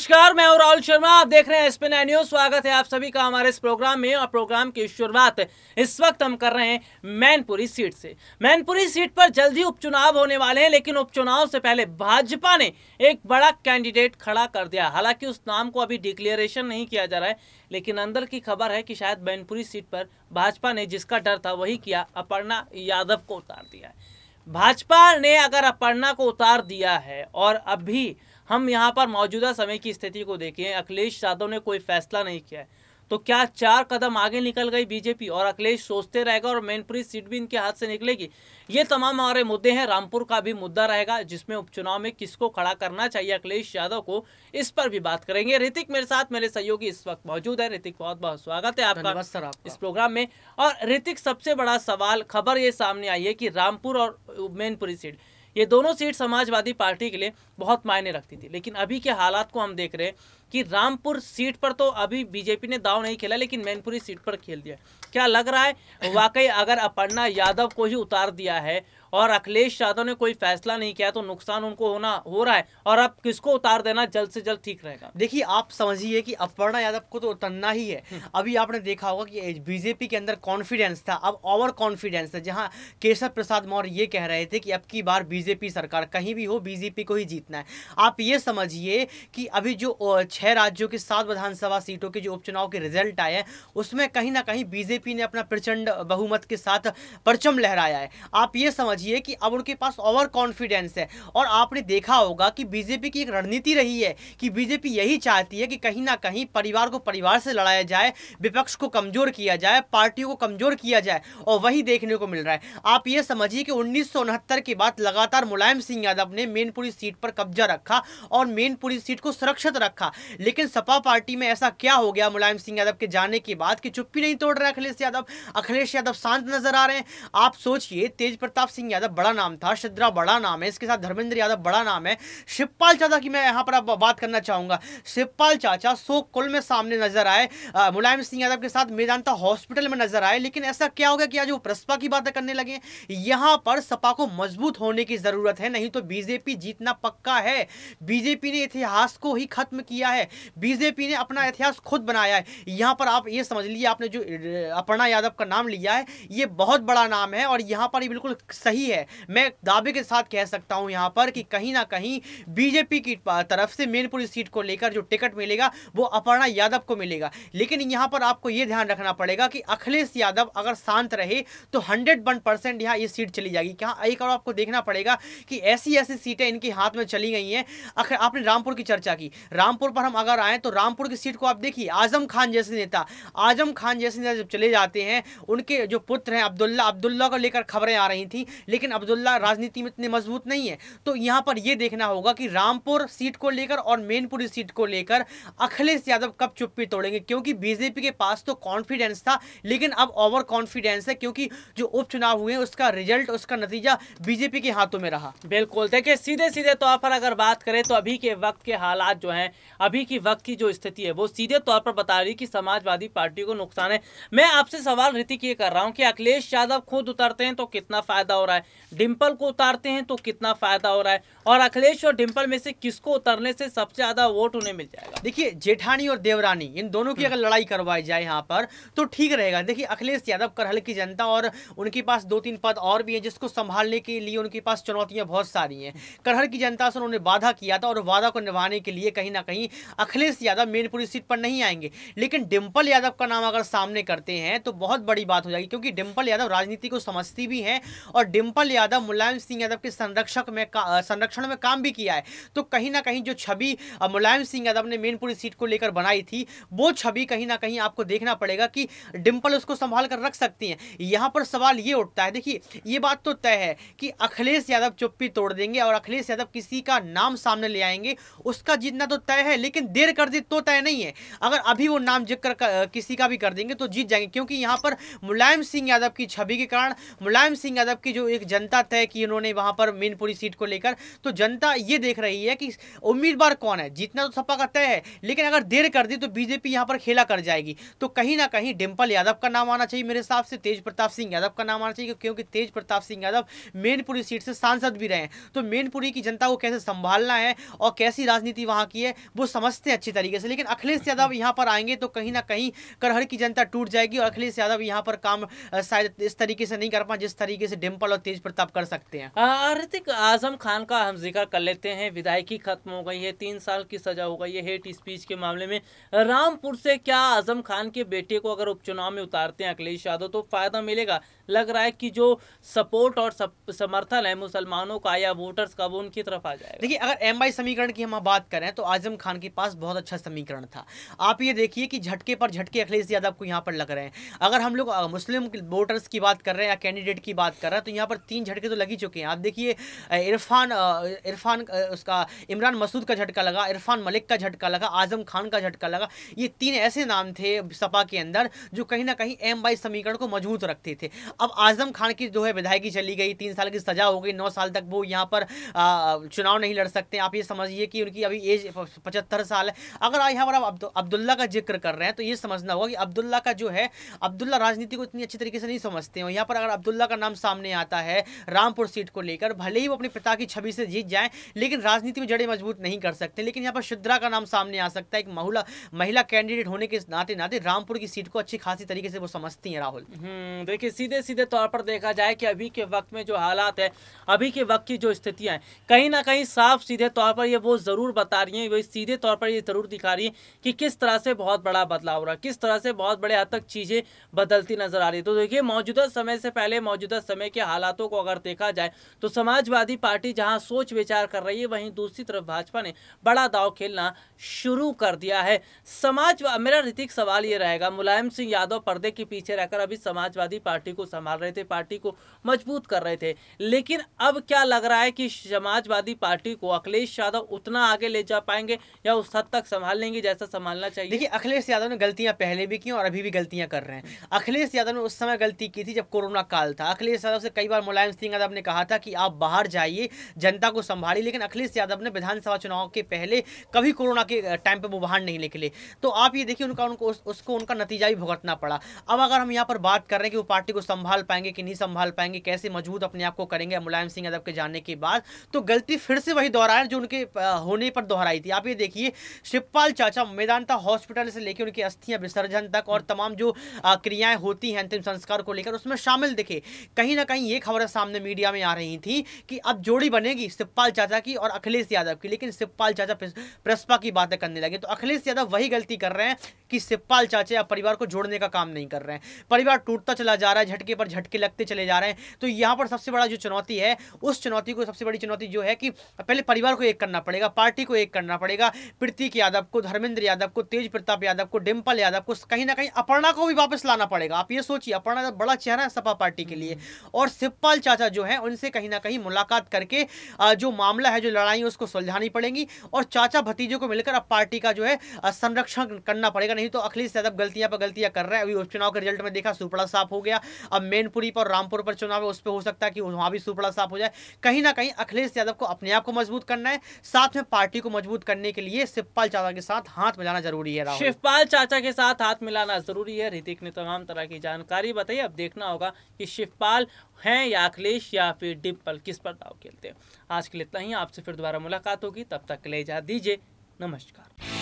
नमस्कार मैं राहुल शर्मा आप देख रहे हैं एसपी नाइन न्यूज स्वागत है आप सभी का हमारे इस प्रोग्राम में और प्रोग्राम की शुरुआत इस वक्त हम कर रहे हैं मैनपुरी सीट से मैनपुरी सीट पर जल्द ही उपचुनाव होने वाले हैं लेकिन उपचुनाव से पहले भाजपा ने एक बड़ा कैंडिडेट खड़ा कर दिया हालांकि उस नाम को अभी डिक्लेरेशन नहीं किया जा रहा है लेकिन अंदर की खबर है कि शायद मैनपुरी सीट पर भाजपा ने जिसका डर था वही किया अपर्णा यादव को उतार दिया भाजपा ने अगर अपर्णा को उतार दिया है और अभी हम यहाँ पर मौजूदा समय की स्थिति को देखें अखिलेश यादव ने कोई फैसला नहीं किया है तो क्या चार कदम आगे निकल गई बीजेपी और अखिलेश सोचते रहेगा और मैनपुरी सीट भी इनके हाथ से निकलेगी ये तमाम हमारे मुद्दे हैं रामपुर का भी मुद्दा रहेगा जिसमें उपचुनाव में किसको खड़ा करना चाहिए अखिलेश यादव को इस पर भी बात करेंगे ऋतिक मेरे साथ मेरे सहयोगी इस वक्त मौजूद है ऋतिक बहुत बहुत स्वागत है आपका सर आप इस प्रोग्राम में और ऋतिक सबसे बड़ा सवाल खबर ये सामने आई है कि रामपुर और मैनपुरी सीट ये दोनों सीट समाजवादी पार्टी के लिए बहुत मायने रखती थी लेकिन अभी के हालात को हम देख रहे हैं कि रामपुर सीट पर तो अभी बीजेपी ने दाव नहीं खेला लेकिन मैनपुरी सीट पर खेल दिया क्या लग रहा है वाकई अगर अपर्णा यादव को ही उतार दिया है और अखिलेश यादव ने कोई फैसला नहीं किया तो नुकसान उनको होना हो रहा है और अब किसको उतार देना जल्द से जल्द ठीक रहेगा देखिए आप समझिए कि अपर्णा यादव को तो उतरना ही है हम्म। अभी आपने देखा होगा कि बीजेपी के अंदर कॉन्फिडेंस था अब ओवर कॉन्फिडेंस था जहाँ केशव प्रसाद मौर्य ये कह रहे थे कि अब की बार बीजेपी सरकार कहीं भी हो बीजेपी को ही जीतना है आप ये समझिए कि अभी जो छः राज्यों की सात विधानसभा सीटों के जो उपचुनाव के रिजल्ट आए हैं उसमें कहीं ना कहीं बीजेपी ने अपना प्रचंड बहुमत के साथ परचम लहराया है आप ये समझ समझिए कि अब उनके पास ओवर कॉन्फिडेंस है और आपने देखा होगा कि बीजेपी की एक रणनीति रही है कि बीजेपी यही चाहती है कि कहीं ना कहीं परिवार को परिवार से लड़ाया जाए विपक्ष को कमज़ोर किया जाए पार्टियों को कमज़ोर किया जाए और वही देखने को मिल रहा है आप ये समझिए कि उन्नीस के बाद लगातार मुलायम सिंह यादव ने मेनपुरी सीट पर कब्जा रखा और मेनपुरी सीट को सुरक्षित रखा लेकिन सपा पार्टी में ऐसा क्या हो गया मुलायम सिंह यादव के जाने के बाद कि चुप्पी नहीं तोड़ रहे अखिलेश यादव अखिलेश यादव शांत नजर आ रहे हैं आप सोचिए तेज प्रताप सिंह नवीन यादव बड़ा नाम था शिद्रा बड़ा नाम है इसके साथ धर्मेंद्र यादव बड़ा नाम है शिवपाल चाचा की मैं यहाँ पर अब बात करना चाहूंगा शिवपाल चाचा सो कुल में सामने नजर आए मुलायम सिंह यादव के साथ मेदांता हॉस्पिटल में नजर आए लेकिन ऐसा क्या हो गया कि आज वो प्रसपा की बातें करने लगे यहाँ पर सपा को मजबूत होने की ज़रूरत है नहीं तो बीजेपी जीतना पक्का है बीजेपी ने इतिहास को ही खत्म किया है बीजेपी ने अपना इतिहास खुद बनाया है यहाँ पर आप ये समझ लीजिए आपने जो अपना यादव का नाम लिया है ये बहुत बड़ा नाम है और यहाँ पर ये बिल्कुल सही रही है मैं दावे के साथ कह सकता हूं यहां पर कि कहीं ना कहीं बीजेपी की तरफ से मेनपुरी सीट को लेकर जो टिकट मिलेगा वो अपर्णा यादव को मिलेगा लेकिन यहां पर आपको यह ध्यान रखना पड़ेगा कि अखिलेश यादव अगर शांत रहे तो हंड्रेड वन परसेंट यहां यह सीट चली जाएगी क्या एक और आपको देखना पड़ेगा कि ऐसी ऐसी सीटें इनके हाथ में चली गई हैं आखिर आपने रामपुर की चर्चा की रामपुर पर हम अगर आए तो रामपुर की सीट को आप देखिए आजम खान जैसे नेता आजम खान जैसे नेता जब चले जाते हैं उनके जो पुत्र हैं अब्दुल्ला अब्दुल्ला को लेकर खबरें आ रही थी लेकिन अब्दुल्ला राजनीति में इतने मजबूत नहीं है तो यहाँ पर यह देखना होगा कि रामपुर सीट को लेकर और मेनपुरी सीट को लेकर अखिलेश यादव कब चुप्पी तोड़ेंगे क्योंकि बीजेपी के पास तो कॉन्फिडेंस था लेकिन अब ओवर कॉन्फिडेंस है क्योंकि जो उपचुनाव हुए उसका रिजल्ट उसका नतीजा बीजेपी के हाथों में रहा बिल्कुल देखिए सीधे सीधे तौर पर अगर बात करें तो अभी के वक्त के हालात जो हैं अभी की वक्त की जो स्थिति है वो सीधे तौर पर बता रही कि समाजवादी पार्टी को नुकसान है मैं आपसे सवाल ऋतिक ये कर रहा हूँ कि अखिलेश यादव खुद उतरते हैं तो कितना फायदा हो रहा है डिम्पल को उतारते हैं तो कितना फायदा हो रहा है और अखिलेश और डिम्पल में से किसको उतरने से सबसे ज्यादा वोट उन्हें मिल जाएगा देखिए जेठानी और देवरानी इन दोनों की हम्म। अगर लड़ाई करवाई जाए यहाँ पर तो ठीक रहेगा देखिए अखिलेश यादव करहल की जनता और उनके पास दो तीन पद और भी है जिसको संभालने के लिए उनके पास चुनौतियां बहुत सारी हैं करहल की जनता से उन्होंने वादा किया था और वादा को निभाने के लिए कहीं ना कहीं अखिलेश यादव मेनपुरी सीट पर नहीं आएंगे लेकिन डिम्पल यादव का नाम अगर सामने करते हैं तो बहुत बड़ी बात हो जाएगी क्योंकि डिम्पल यादव राजनीति को समझती भी हैं और डिम्पल यादव मुलायम सिंह यादव के संरक्षक में संरक्षण में काम भी किया है तो कहीं ना कहीं जो छवि मुलायम सिंह यादव ने मेनपुरी सीट को लेकर बनाई थी वो छवि कहीं ना कहीं आपको देखना पड़ेगा कि डिम्पल उसको संभाल कर रख सकती हैं यहाँ पर सवाल ये उठता है देखिए ये बात तो तय है कि अखिलेश यादव चुप्पी तोड़ देंगे और अखिलेश यादव किसी का नाम सामने ले आएंगे उसका जीतना तो तय है लेकिन देर कर दी तो तय नहीं है अगर अभी वो नाम जिक्र किसी का भी कर देंगे तो जीत जाएंगे क्योंकि यहाँ पर मुलायम सिंह यादव की छवि के कारण मुलायम सिंह यादव की जो एक जनता तय की उन्होंने वहां पर मेनपुरी सीट को लेकर तो जनता ये देख रही है कि उम्मीदवार कौन है जीतना तो सपा का तय है लेकिन अगर देर कर दी तो बीजेपी यहां पर खेला कर जाएगी तो कहीं ना कहीं डिम्पल यादव का नाम आना चाहिए मेरे हिसाब से तेज प्रताप सिंह यादव का नाम आना चाहिए क्योंकि तेज प्रताप सिंह यादव मेनपुरी सीट से सांसद भी रहे तो मेनपुरी की जनता को कैसे संभालना है और कैसी राजनीति वहां की है वो समझते हैं अच्छी तरीके से लेकिन अखिलेश यादव यहां पर आएंगे तो कहीं ना कहीं करहर की जनता टूट जाएगी और अखिलेश यादव यहां पर काम शायद इस तरीके से नहीं कर पाए जिस तरीके से डिम्पल और और तेज प्रताप कर सकते हैं ऋतिक आजम खान का हम जिक्र कर लेते हैं विधायकी खत्म हो गई है तीन साल की सजा हो गई है हेट स्पीच के मामले में रामपुर से क्या आजम खान के बेटे को अगर उपचुनाव में उतारते हैं अखिलेश यादव तो फायदा मिलेगा लग रहा है कि जो सपोर्ट और समर्थन है मुसलमानों का या वोटर्स का वो उनकी तरफ आ जाए देखिए अगर एम समीकरण की हम बात करें तो आजम खान के पास बहुत अच्छा समीकरण था आप ये देखिए कि झटके पर झटके अखिलेश यादव को यहाँ पर लग रहे हैं अगर हम लोग मुस्लिम वोटर्स की बात कर रहे हैं या कैंडिडेट की बात कर रहे हैं तो यहाँ पर तीन झटके तो लग ही चुके हैं आप देखिए इरफान इरफान उसका इमरान मसूद का झटका लगा इरफान मलिक का झटका लगा आजम खान का झटका लगा ये तीन ऐसे नाम थे सपा के अंदर जो कहीं ना कहीं एम बाई समीकरण को मजबूत रखते थे अब आजम खान की जो है विधायकी चली गई तीन साल की सजा हो गई नौ साल तक वो यहाँ पर चुनाव नहीं लड़ सकते आप ये समझिए कि उनकी अभी एज पचहत्तर साल है अगर यहाँ पर आप अब्दुल्ला का जिक्र कर रहे हैं तो ये समझना होगा कि अब्दुल्ला का जो है अब्दुल्ला राजनीति को इतनी अच्छी तरीके से नहीं समझते हो यहाँ पर अगर अब्दुल्ला का नाम सामने आता है रामपुर सीट को लेकर भले ही वो अपने पिता की छवि से जीत जाए लेकिन राजनीति में जड़े मजबूत नहीं कर सकते लेकिन यहाँ पर शुद्रा का नाम सामने आ सकता है एक महुला, महिला कैंडिडेट होने के नाते नाते रामपुर की सीट को अच्छी खासी तरीके से वो समझती है राहुल हम्म, देखिए सीधे सीधे तौर पर देखा जाए कि अभी के वक्त में जो हालात है अभी के वक्त की जो स्थितियां हैं कहीं ना कहीं साफ सीधे तौर पर ये वो ज़रूर बता रही है वे सीधे तौर पर ये ज़रूर दिखा रही है कि किस तरह से बहुत बड़ा बदलाव रहा किस तरह से बहुत बड़े हद तक चीज़ें बदलती नज़र आ रही है तो देखिए मौजूदा समय से पहले मौजूदा समय के हालात बातों को अगर देखा जाए तो समाजवादी पार्टी जहां सोच विचार कर रही है वहीं दूसरी तरफ भाजपा ने बड़ा दाव खेलना शुरू कर दिया है समाज मेरा नीतिक सवाल ये रहेगा मुलायम सिंह यादव पर्दे के पीछे रहकर अभी समाजवादी पार्टी को संभाल रहे थे पार्टी को मजबूत कर रहे थे लेकिन अब क्या लग रहा है कि समाजवादी पार्टी को अखिलेश यादव उतना आगे ले जा पाएंगे या उस हद तक संभाल लेंगे जैसा संभालना चाहिए देखिए अखिलेश यादव ने गलतियां पहले भी की और अभी भी गलतियां कर रहे हैं अखिलेश यादव ने उस समय गलती की थी जब कोरोना काल था अखिलेश यादव से कई बार लगातार मुलायम सिंह यादव ने कहा था कि आप बाहर जाइए जनता को संभालिए लेकिन अखिलेश यादव ने विधानसभा चुनाव के पहले कभी कोरोना के टाइम पर वो बाहर नहीं निकले तो आप ये देखिए उनका उनको उसको उनका नतीजा ही भुगतना पड़ा अब अगर हम यहाँ पर बात कर रहे हैं कि वो पार्टी को संभाल पाएंगे कि नहीं संभाल पाएंगे कैसे मजबूत अपने आप को करेंगे मुलायम सिंह यादव के जाने के बाद तो गलती फिर से वही दोहराए जो उनके होने पर दोहराई थी आप ये देखिए शिवपाल चाचा मेदांता हॉस्पिटल से लेकर उनकी अस्थियां विसर्जन तक और तमाम जो क्रियाएं होती हैं अंतिम संस्कार को लेकर उसमें शामिल दिखे कहीं ना कहीं ये खबरें सामने मीडिया में आ रही थी कि अब जोड़ी बनेगी शिवपाल चाचा की और अखिलेश यादव की लेकिन शिवपाल चाचा प्रसपा की बातें करने लगे तो अखिलेश यादव वही गलती कर रहे हैं कि सिप्पाल चाचा या परिवार को जोड़ने का काम नहीं कर रहे हैं परिवार टूटता चला जा रहा है झटके पर झटके लगते चले जा रहे हैं तो यहाँ पर सबसे बड़ा जो चुनौती है उस चुनौती को सबसे बड़ी चुनौती जो है कि पहले परिवार को एक करना पड़ेगा पार्टी को एक करना पड़ेगा प्रतीक यादव को धर्मेंद्र यादव को तेज प्रताप यादव को डिम्पल यादव को कहीं ना कहीं अपर्णा को भी वापस लाना पड़ेगा आप ये सोचिए अपर्णा यादव बड़ा चेहरा है सपा पार्टी के लिए और सिप्पाल चाचा जो है उनसे कहीं ना कहीं मुलाकात करके जो मामला है जो लड़ाई उसको सुलझानी पड़ेगी और चाचा भतीजों को मिलकर अब पार्टी का जो है संरक्षण करना पड़ेगा नहीं तो अखिलेश यादव गलतियां पर गलतियां कर रहे हैं अभी उपचुनाव के रिजल्ट में देखा सुपड़ा साफ हो गया अब मेनपुरी पर रामपुर पर चुनाव है उस पर हो सकता है कि वहां भी सुपड़ा साफ हो जाए कहीं ना कहीं अखिलेश यादव को अपने आप को मजबूत करना है साथ में पार्टी को मजबूत करने के लिए शिवपाल चाचा के साथ हाथ मिलाना जरूरी है शिवपाल चाचा के साथ हाथ मिलाना जरूरी है ऋतिक ने तमाम तरह की जानकारी बताई अब देखना होगा कि शिवपाल हैं या अखिलेश या फिर डिम्पल किस पर दाव खेलते हैं आज के लिए इतना ही आपसे फिर दोबारा मुलाकात होगी तब तक ले जा दीजिए नमस्कार